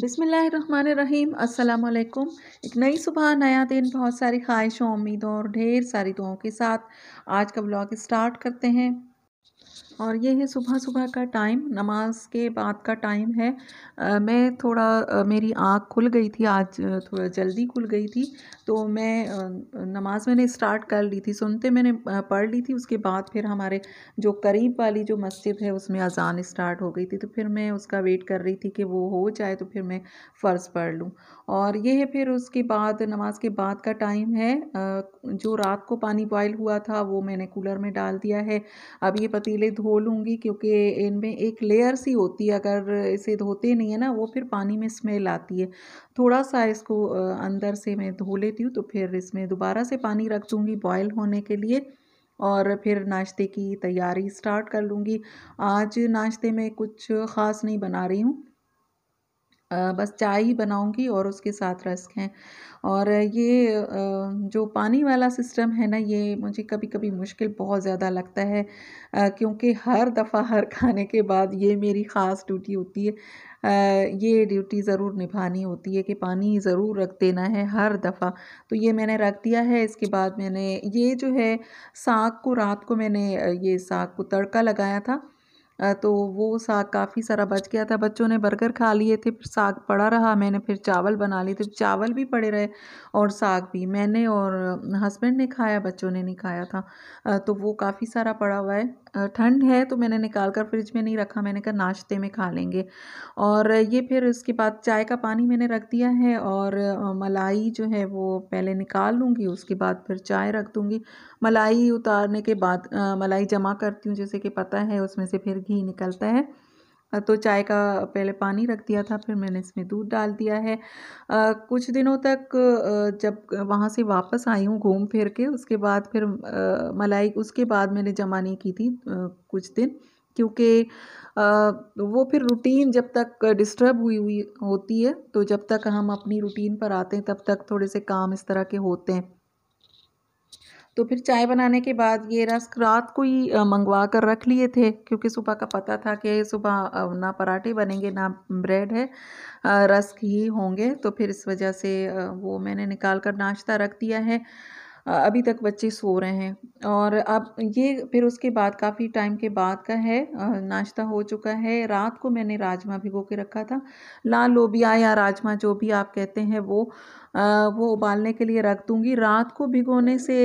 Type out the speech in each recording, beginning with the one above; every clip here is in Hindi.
बिसमीम् अल्लाम एक नई सुबह नया दिन बहुत सारी ख्वाहिशों उम्मीदों और ढेर सारी दुआओं के साथ आज का ब्लॉग स्टार्ट करते हैं और ये है सुबह सुबह का टाइम नमाज के बाद का टाइम है आ, मैं थोड़ा आ, मेरी आँख खुल गई थी आज थोड़ा जल्दी खुल गई थी तो मैं आ, नमाज़ मैंने स्टार्ट कर ली थी सुनते मैंने पढ़ ली थी उसके बाद फिर हमारे जो करीब वाली जो मस्जिद है उसमें अजान स्टार्ट हो गई थी तो फिर मैं उसका वेट कर रही थी कि वो हो जाए तो फिर मैं फ़र्ज़ पढ़ लूँ और ये है फिर उसके बाद नमाज के बाद का टाइम है जो रात को पानी बॉयल हुआ था वो मैंने कूलर में डाल दिया है अब ये पतीले धो बोलूँगी क्योंकि इनमें एक लेयर सी होती है अगर इसे धोते नहीं है ना वो फिर पानी में स्मेल आती है थोड़ा सा इसको अंदर से मैं धो लेती हूँ तो फिर इसमें दोबारा से पानी रख दूँगी बॉयल होने के लिए और फिर नाश्ते की तैयारी स्टार्ट कर लूँगी आज नाश्ते में कुछ ख़ास नहीं बना रही हूँ बस चाय ही बनाऊंगी और उसके साथ रस्क हैं और ये जो पानी वाला सिस्टम है ना ये मुझे कभी कभी मुश्किल बहुत ज़्यादा लगता है क्योंकि हर दफ़ा हर खाने के बाद ये मेरी ख़ास ड्यूटी होती है ये ड्यूटी ज़रूर निभानी होती है कि पानी ज़रूर रख देना है हर दफ़ा तो ये मैंने रख दिया है इसके बाद मैंने ये जो है साग को रात को मैंने ये साग को तड़का लगाया था तो वो साग काफ़ी सारा बच गया था बच्चों ने बर्गर खा लिए थे फिर साग पड़ा रहा मैंने फिर चावल बना लिए थे चावल भी पड़े रहे और साग भी मैंने और हस्बैंड ने खाया बच्चों ने नहीं खाया था तो वो काफ़ी सारा पड़ा हुआ है ठंड है तो मैंने निकाल कर फ्रिज में नहीं रखा मैंने कहा नाश्ते में खा लेंगे और ये फिर उसके बाद चाय का पानी मैंने रख दिया है और मलाई जो है वो पहले निकाल लूँगी उसके बाद फिर चाय रख दूँगी मलाई उतारने के बाद मलाई जमा करती हूँ जैसे कि पता है उसमें से फिर घी निकलता है तो चाय का पहले पानी रख दिया था फिर मैंने इसमें दूध डाल दिया है आ, कुछ दिनों तक जब वहाँ से वापस आई हूँ घूम फिर के उसके बाद फिर आ, मलाई उसके बाद मैंने जमा नहीं की थी आ, कुछ दिन क्योंकि वो फिर रूटीन जब तक डिस्टर्ब हुई हुई होती है तो जब तक हम अपनी रूटीन पर आते हैं तब तक थोड़े से काम इस तरह के होते हैं तो फिर चाय बनाने के बाद ये रस रात को ही मंगवा कर रख लिए थे क्योंकि सुबह का पता था कि सुबह ना पराठे बनेंगे ना ब्रेड है रस ही होंगे तो फिर इस वजह से वो मैंने निकाल कर नाश्ता रख दिया है अभी तक बच्चे सो रहे हैं और अब ये फिर उसके बाद काफ़ी टाइम के बाद का है नाश्ता हो चुका है रात को मैंने राजमा भिगो के रखा था लाल लोबिया या राजमा जो भी आप कहते हैं वो वो उबालने के लिए रख दूँगी रात को भिगोने से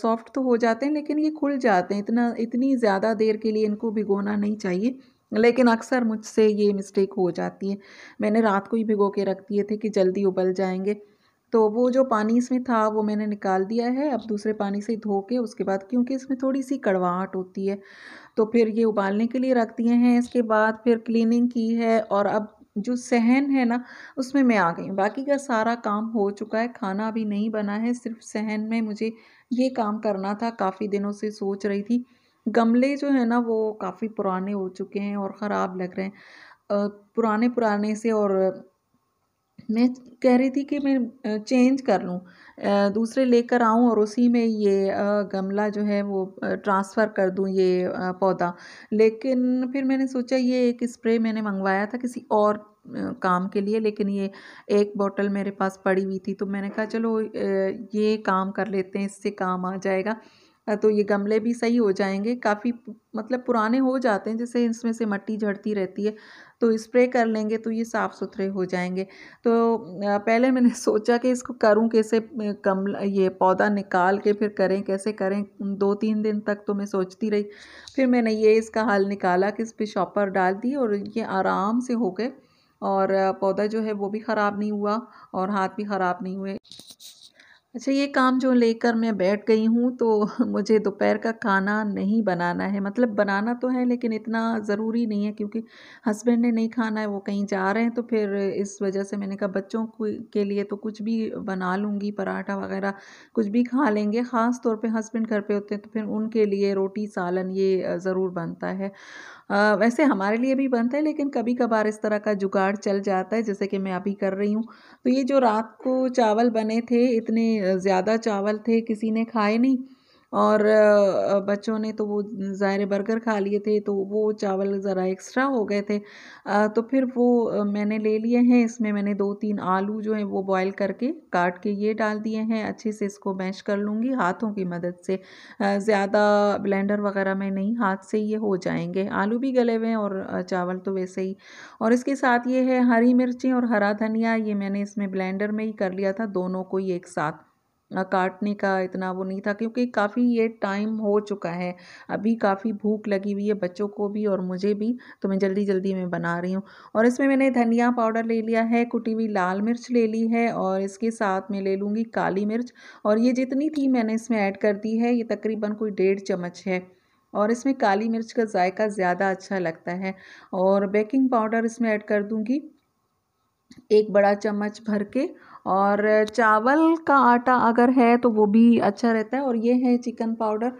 सॉफ्ट तो हो जाते हैं लेकिन ये खुल जाते हैं इतना इतनी ज़्यादा देर के लिए इनको भिगोना नहीं चाहिए लेकिन अक्सर मुझसे ये मिस्टेक हो जाती है मैंने रात को ही भिगो के रख दिए थे कि जल्दी उबल जाएंगे तो वो जो पानी इसमें था वो मैंने निकाल दिया है अब दूसरे पानी से धो के उसके बाद क्योंकि इसमें थोड़ी सी कड़वाहट होती है तो फिर ये उबालने के लिए रख दिए हैं इसके बाद फिर क्लीनिंग की है और अब जो सहन है ना उसमें मैं आ गई बाकी का सारा काम हो चुका है खाना अभी नहीं बना है सिर्फ सहन में मुझे ये काम करना था काफ़ी दिनों से सोच रही थी गमले जो है ना वो काफ़ी पुराने हो चुके हैं और ख़राब लग रहे हैं पुराने पुराने से और मैं कह रही थी कि मैं चेंज कर लूँ दूसरे लेकर आऊँ और उसी में ये गमला जो है वो ट्रांसफ़र कर दूँ ये पौधा लेकिन फिर मैंने सोचा ये एक स्प्रे मैंने मंगवाया था किसी और काम के लिए लेकिन ये एक बोतल मेरे पास पड़ी हुई थी तो मैंने कहा चलो ये काम कर लेते हैं इससे काम आ जाएगा तो ये गमले भी सही हो जाएंगे काफ़ी मतलब पुराने हो जाते हैं जैसे इसमें से मट्टी झड़ती रहती है तो स्प्रे कर लेंगे तो ये साफ़ सुथरे हो जाएंगे तो पहले मैंने सोचा कि इसको करूं कैसे गमला ये पौधा निकाल के फिर करें कैसे करें दो तीन दिन तक तो मैं सोचती रही फिर मैंने ये इसका हल निकाला कि इस पर शॉपर डाल दी और ये आराम से हो गए और पौधा जो है वो भी ख़राब नहीं हुआ और हाथ भी ख़राब नहीं हुए अच्छा ये काम जो लेकर मैं बैठ गई हूँ तो मुझे दोपहर का खाना नहीं बनाना है मतलब बनाना तो है लेकिन इतना ज़रूरी नहीं है क्योंकि हस्बैंड ने नहीं खाना है वो कहीं जा रहे हैं तो फिर इस वजह से मैंने कहा बच्चों के लिए तो कुछ भी बना लूँगी पराठा वगैरह कुछ भी खा लेंगे ख़ास तौर पे हस्बैंड घर पे होते हैं तो फिर उनके लिए रोटी सालन ये ज़रूर बनता है आ, वैसे हमारे लिए भी बनता है लेकिन कभी कभार इस तरह का जुगाड़ चल जाता है जैसे कि मैं अभी कर रही हूँ तो ये जो रात को चावल बने थे इतने ज़्यादा चावल थे किसी ने खाए नहीं और बच्चों ने तो वो ज़ाहिर बर्गर खा लिए थे तो वो चावल ज़रा एक्स्ट्रा हो गए थे तो फिर वो मैंने ले लिए हैं इसमें मैंने दो तीन आलू जो हैं वो बॉईल करके काट के ये डाल दिए हैं अच्छे से इसको मैश कर लूँगी हाथों की मदद से ज़्यादा ब्लेंडर वगैरह में नहीं हाथ से ये हो जाएंगे आलू भी गले हुए हैं और चावल तो वैसे ही और इसके साथ ये है हरी मिर्ची और हरा धनिया ये मैंने इसमें ब्लैंडर में ही कर लिया था दोनों को ही एक साथ काटने का इतना वो नहीं था क्योंकि काफ़ी ये टाइम हो चुका है अभी काफ़ी भूख लगी हुई है बच्चों को भी और मुझे भी तो मैं जल्दी जल्दी में बना रही हूँ और इसमें मैंने धनिया पाउडर ले लिया है कुटी हुई लाल मिर्च ले ली है और इसके साथ में ले लूँगी काली मिर्च और ये जितनी थी मैंने इसमें ऐड कर दी है ये तकरीबन कोई डेढ़ चम्मच है और इसमें काली मिर्च का जायका ज़्यादा अच्छा लगता है और बेकिंग पाउडर इसमें ऐड कर दूँगी एक बड़ा चम्मच भर के और चावल का आटा अगर है तो वो भी अच्छा रहता है और ये है चिकन पाउडर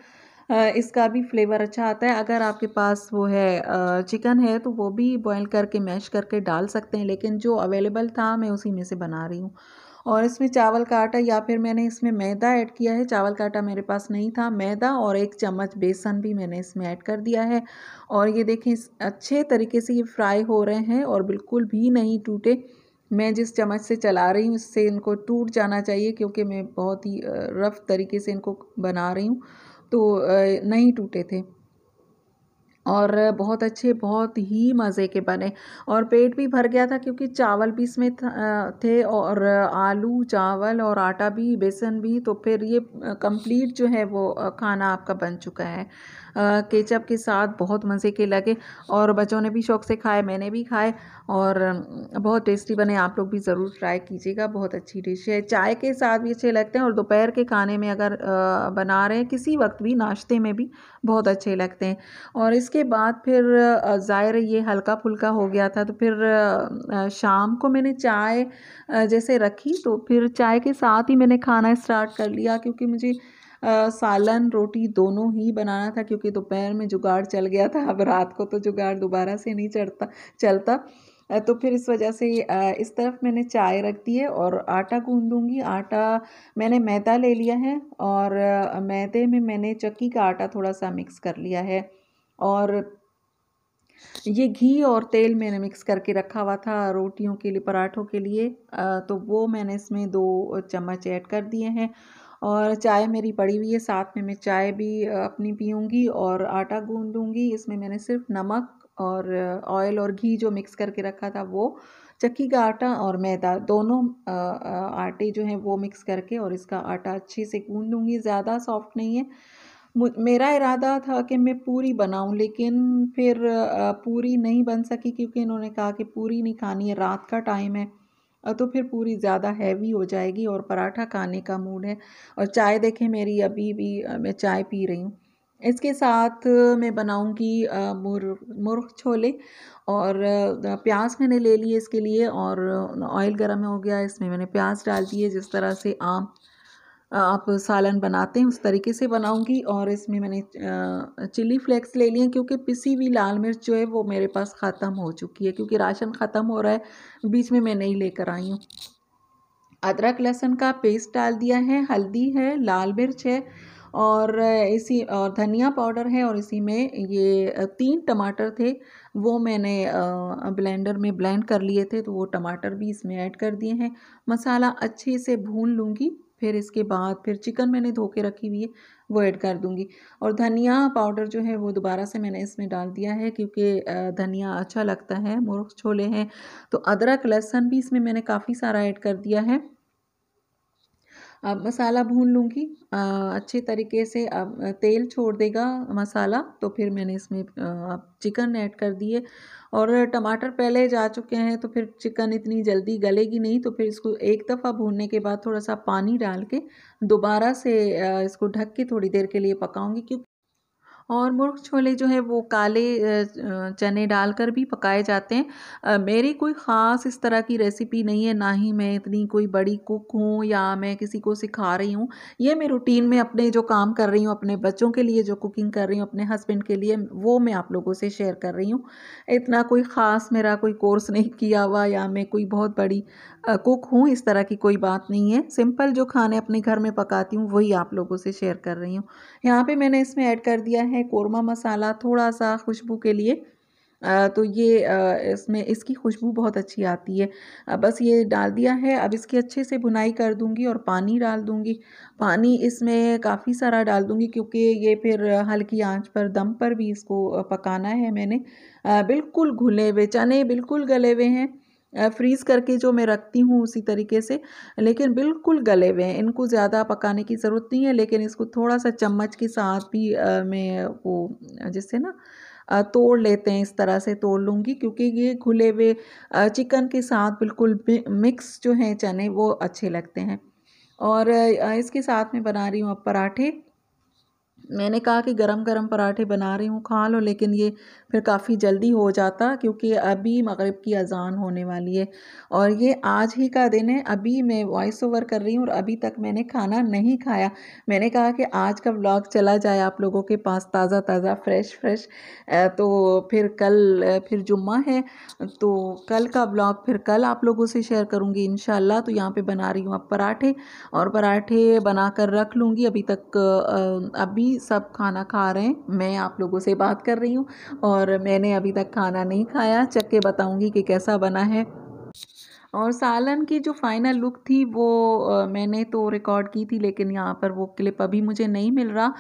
इसका भी फ्लेवर अच्छा आता है अगर आपके पास वो है चिकन है तो वो भी बॉईल करके मैश करके डाल सकते हैं लेकिन जो अवेलेबल था मैं उसी में से बना रही हूँ और इसमें चावल का आटा या फिर मैंने इसमें मैदा ऐड किया है चावल का आटा मेरे पास नहीं था मैदा और एक चम्मच बेसन भी मैंने इसमें ऐड कर दिया है और ये देखें अच्छे तरीके से ये फ्राई हो रहे हैं और बिल्कुल भी नहीं टूटे मैं जिस चम्मच से चला रही हूँ उससे इनको टूट जाना चाहिए क्योंकि मैं बहुत ही रफ़ तरीके से इनको बना रही हूँ तो नहीं टूटे थे और बहुत अच्छे बहुत ही मज़े के बने और पेट भी भर गया था क्योंकि चावल भी इसमें थे और आलू चावल और आटा भी बेसन भी तो फिर ये कंप्लीट जो है वो खाना आपका बन चुका है केचप के साथ बहुत मज़े के लगे और बच्चों ने भी शौक़ से खाए मैंने भी खाए और बहुत टेस्टी बने आप लोग भी ज़रूर ट्राई कीजिएगा बहुत अच्छी डिश है चाय के साथ भी अच्छे लगते हैं और दोपहर के खाने में अगर बना रहे हैं किसी वक्त भी नाश्ते में भी बहुत अच्छे लगते हैं और इसके बाद फिर ज़ाहिर ये हल्का फुल्का हो गया था तो फिर शाम को मैंने चाय जैसे रखी तो फिर चाय के साथ ही मैंने खाना स्टार्ट कर लिया क्योंकि मुझे आ, सालन रोटी दोनों ही बनाना था क्योंकि दोपहर में जुगाड़ चल गया था अब रात को तो जुगाड़ दोबारा से नहीं चढ़ता चलता तो फिर इस वजह से इस तरफ मैंने चाय रख दी है और आटा गूंद दूँगी आटा मैंने मैदा ले लिया है और मैदे में मैंने चक्की का आटा थोड़ा सा मिक्स कर लिया है और ये घी और तेल मैंने मिक्स करके रखा हुआ था रोटियों के लिए पराठों के लिए तो वो मैंने इसमें दो चम्मच ऐड कर दिए हैं और चाय मेरी पड़ी हुई है साथ में मैं चाय भी अपनी पीऊँगी और आटा गूँध लूँगी इसमें मैंने सिर्फ नमक और ऑयल और घी जो मिक्स करके रखा था वो चक्की का आटा और मैदा दोनों आटे जो हैं वो मिक्स करके और इसका आटा अच्छे से गूँध लूँगी ज़्यादा सॉफ्ट नहीं है मेरा इरादा था कि मैं पूरी बनाऊं लेकिन फिर पूरी नहीं बन सकी क्योंकि इन्होंने कहा कि पूरी नहीं खानी है रात का टाइम है तो फिर पूरी ज़्यादा हैवी हो जाएगी और पराठा खाने का मूड है और चाय देखें मेरी अभी भी मैं चाय पी रही हूँ इसके साथ मैं बनाऊंगी मुर मुर्ग छोले और प्याज मैंने ले लिए इसके लिए और ऑयल गर्म हो गया इसमें मैंने प्याज डाल दिए जिस तरह से आम आप सालन बनाते हैं उस तरीके से बनाऊंगी और इसमें मैंने चिली फ्लेक्स ले लिए क्योंकि पिसी हुई लाल मिर्च जो है वो मेरे पास ख़त्म हो चुकी है क्योंकि राशन ख़त्म हो रहा है बीच में मैं नहीं लेकर आई हूँ अदरक लहसुन का पेस्ट डाल दिया है हल्दी है लाल मिर्च है और इसी और धनिया पाउडर है और इसी में ये तीन टमाटर थे वो मैंने ब्लेंडर में ब्लेंड कर लिए थे तो वो टमाटर भी इसमें ऐड कर दिए हैं मसाला अच्छे से भून लूँगी फिर इसके बाद फिर चिकन मैंने धो के रखी हुई है वो ऐड कर दूँगी और धनिया पाउडर जो है वो दोबारा से मैंने इसमें डाल दिया है क्योंकि धनिया अच्छा लगता है मुर्ख छोले हैं तो अदरक लहसुन भी इसमें मैंने काफ़ी सारा ऐड कर दिया है अब मसाला भून लूँगी अच्छे तरीके से अब तेल छोड़ देगा मसाला तो फिर मैंने इसमें अब चिकन ऐड कर दिए और टमाटर पहले जा चुके हैं तो फिर चिकन इतनी जल्दी गलेगी नहीं तो फिर इसको एक दफ़ा भूनने के बाद थोड़ा सा पानी डाल के दोबारा से इसको ढक के थोड़ी देर के लिए पकाऊँगी क्योंकि और मुर्ख छोले जो है वो काले चने डालकर भी पकाए जाते हैं मेरी कोई ख़ास इस तरह की रेसिपी नहीं है ना ही मैं इतनी कोई बड़ी कुक हूँ या मैं किसी को सिखा रही हूँ ये मैं रूटीन में अपने जो काम कर रही हूँ अपने बच्चों के लिए जो कुकिंग कर रही हूँ अपने हस्बैंड के लिए वो मैं आप लोगों से शेयर कर रही हूँ इतना कोई ख़ास मेरा कोई कोर्स नहीं किया हुआ या मैं कोई बहुत बड़ी कुक हूँ इस तरह की कोई बात नहीं है सिंपल जो खाने अपने घर में पकाती हूँ वही आप लोगों से शेयर कर रही हूँ यहाँ पर मैंने इसमें ऐड कर दिया है है कोरमा मसाला थोड़ा सा खुशबू के लिए तो ये इसमें इसकी खुशबू बहुत अच्छी आती है बस ये डाल दिया है अब इसकी अच्छे से बुनाई कर दूंगी और पानी डाल दूंगी पानी इसमें काफ़ी सारा डाल दूंगी क्योंकि ये फिर हल्की आंच पर दम पर भी इसको पकाना है मैंने बिल्कुल घुले हुए चने बिल्कुल गले हुए हैं फ्रीज़ करके जो मैं रखती हूँ उसी तरीके से लेकिन बिल्कुल गले हुए हैं इनको ज़्यादा पकाने की ज़रूरत नहीं है लेकिन इसको थोड़ा सा चम्मच के साथ भी मैं वो जिससे ना तोड़ लेते हैं इस तरह से तोड़ लूँगी क्योंकि ये घुले हुए चिकन के साथ बिल्कुल मिक्स जो हैं चने वो अच्छे लगते हैं और इसके साथ मैं बना रही हूँ अब पराठे मैंने कहा कि गरम गरम पराठे बना रही हूँ खा लो लेकिन ये फिर काफ़ी जल्दी हो जाता क्योंकि अभी मगरिब की अज़ान होने वाली है और ये आज ही का दिन है अभी मैं वॉइस ओवर कर रही हूँ और अभी तक मैंने खाना नहीं खाया मैंने कहा कि आज का व्लॉग चला जाए आप लोगों के पास ताज़ा ताज़ा फ्रेश फ्रेश तो फिर कल फिर जुम्मा है तो कल का ब्लॉग फिर कल आप लोगों से शेयर करूँगी इन तो यहाँ पर बना रही हूँ अब पराठे और पराठे बना कर रख लूँगी अभी तक अभी सब खाना खा रहे हैं मैं आप लोगों से बात कर रही हूँ और मैंने अभी तक खाना नहीं खाया चक्के के बताऊँगी कि कैसा बना है और सालन की जो फाइनल लुक थी वो आ, मैंने तो रिकॉर्ड की थी लेकिन यहाँ पर वो क्लिप अभी मुझे नहीं मिल रहा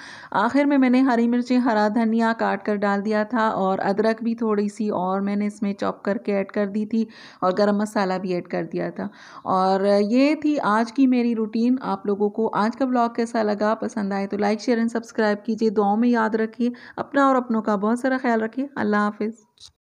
आखिर में मैंने हरी मिर्चें हरा धनिया काट कर डाल दिया था और अदरक भी थोड़ी सी और मैंने इसमें चॉप करके ऐड कर दी थी और गरम मसाला भी ऐड कर दिया था और ये थी आज की मेरी रूटीन आप लोगों को आज का ब्लॉग कैसा लगा पसंद आए तो लाइक शेयर एंड सब्सक्राइब कीजिए दुआओं में याद रखिए अपना और अपनों का बहुत सारा ख्याल रखिए अल्लाह हाफिज़